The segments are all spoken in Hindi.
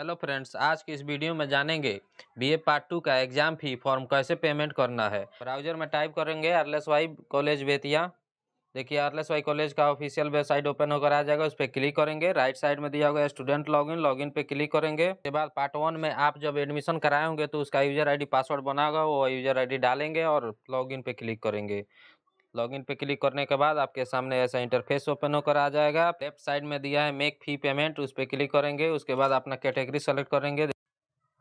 हेलो फ्रेंड्स आज के इस वीडियो में जानेंगे बीए पार्ट टू का एग्जाम फी फॉर्म कैसे पेमेंट करना है ब्राउजर में टाइप करेंगे आरलेस वाई कॉलेज बेतिया देखिए आरलेस वाई कॉलेज का ऑफिशियल वेबसाइट ओपन होकर आ जाएगा उस पर क्लिक करेंगे राइट साइड में दिया होगा स्टूडेंट लॉगिन लॉगिन पे क्लिक करेंगे उसके बाद पार्ट वन में आप जब एडमिशन कराए होंगे तो उसका यूजर आईडी पासवर्ड बना होगा वो यूजर आईडी डालेंगे और लॉगिन पे क्लिक करेंगे लॉगिन पे क्लिक करने के बाद आपके सामने ऐसा इंटरफेस ओपन होकर आ जाएगा लेफ्ट साइड में दिया है मेक फी पेमेंट उस पर क्लिक करेंगे उसके बाद अपना कैटेगरी सेलेक्ट करेंगे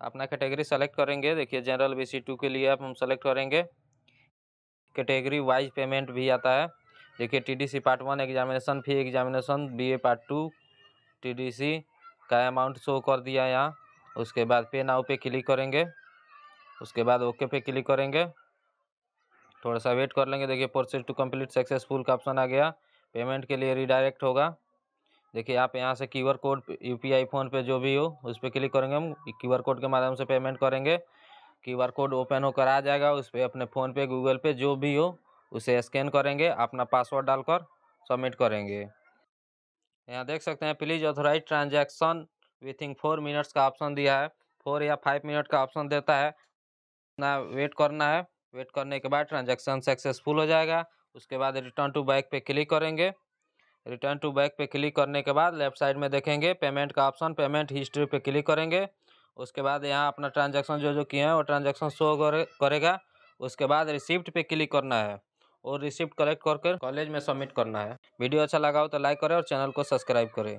अपना कैटेगरी सेलेक्ट करेंगे देखिए जनरल बी सी टू के लिए आप हम सेलेक्ट करेंगे कैटेगरी वाइज पेमेंट भी आता है देखिए TDC part one examination fee examination BA part two TDC का अमाउंट शो कर दिया यहाँ उसके बाद पे नाउ पे क्लिक करेंगे उसके बाद ओके पे क्लिक करेंगे थोड़ा सा वेट कर लेंगे देखिए प्रोसेस टू कंप्लीट सक्सेसफुल का ऑप्शन आ गया पेमेंट के लिए रिडायरेक्ट होगा देखिए आप यहाँ से Q code U P PhonePe जो भी हो उस पर क्लिक करेंगे हम क्यू कोड के माध्यम से पेमेंट करेंगे क्यू कोड ओपन होकर आ जाएगा उस पर अपने फ़ोन पे गूगल पे जो भी हो उसे स्कैन करेंगे अपना पासवर्ड डालकर सबमिट करेंगे यहाँ देख सकते हैं please authorize transaction in four minutes का ऑप्शन दिया है फोर या फाइव मिनट का ऑप्शन देता है ना वेट करना है वेट करने के बाद ट्रांजैक्शन सक्सेसफुल हो जाएगा उसके बाद रिटर्न टू बैक पे क्लिक करेंगे रिटर्न टू बैक पे क्लिक करने के बाद लेफ्ट साइड में देखेंगे पेमेंट का ऑप्शन पेमेंट हिस्ट्री पे क्लिक करेंगे उसके बाद यहाँ अपना ट्रांजेक्शन जो जो किए हैं वो ट्रांजेक्शन शो करेगा उसके बाद रिसिप्ट पे क्लिक करना है और रिसिप्ट कलेक्ट करके कॉलेज में सबमिट करना है वीडियो अच्छा लगा हो तो लाइक करें और चैनल को सब्सक्राइब करें